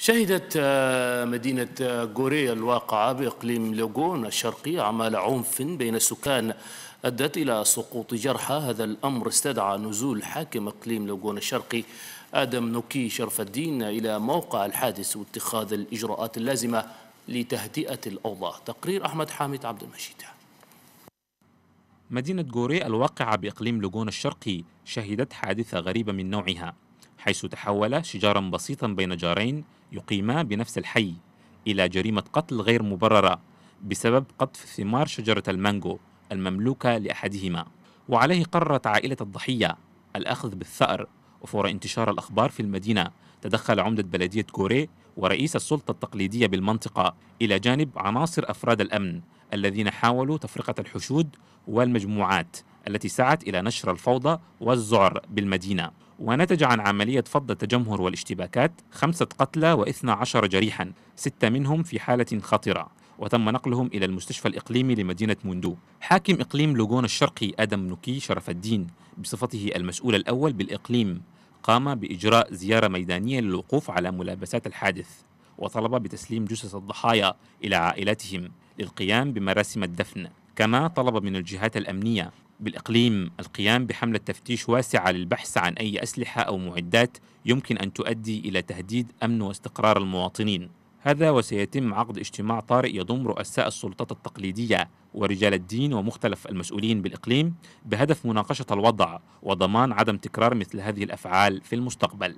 شهدت آه، مدينة آه، غوري الواقعة بإقليم لوغون الشرقي أعمال عنف بين سكان أدت إلى سقوط جرحى هذا الأمر استدعى نزول حاكم إقليم لوغون الشرقي آدم نوكي شرف الدين إلى موقع الحادث واتخاذ الإجراءات اللازمة لتهدئة الأوضاع تقرير أحمد حامد عبد المجيد مدينة غوري الواقعة بإقليم لوغون الشرقي شهدت حادثة غريبة من نوعها حيث تحول شجارا بسيطا بين جارين يقيما بنفس الحي إلى جريمة قتل غير مبررة بسبب قطف ثمار شجرة المانجو المملوكة لأحدهما وعليه قررت عائلة الضحية الأخذ بالثأر وفور انتشار الأخبار في المدينة تدخل عمدة بلدية كوري ورئيس السلطة التقليدية بالمنطقة إلى جانب عناصر أفراد الأمن الذين حاولوا تفرقة الحشود والمجموعات التي سعت إلى نشر الفوضى والذعر بالمدينة ونتج عن عملية فض التجمهر والاشتباكات خمسة قتلى واثنا عشر جريحا ستة منهم في حالة خطرة وتم نقلهم إلى المستشفى الإقليمي لمدينة موندو حاكم إقليم لوغون الشرقي آدم نوكي شرف الدين بصفته المسؤول الأول بالإقليم قام بإجراء زيارة ميدانية للوقوف على ملابسات الحادث وطلب بتسليم جثث الضحايا إلى عائلاتهم للقيام بمراسم الدفن كما طلب من الجهات الأمنية بالإقليم القيام بحملة تفتيش واسعة للبحث عن أي أسلحة أو معدات يمكن أن تؤدي إلى تهديد أمن واستقرار المواطنين هذا وسيتم عقد اجتماع طارئ يضم رؤساء السلطات التقليدية ورجال الدين ومختلف المسؤولين بالإقليم بهدف مناقشة الوضع وضمان عدم تكرار مثل هذه الأفعال في المستقبل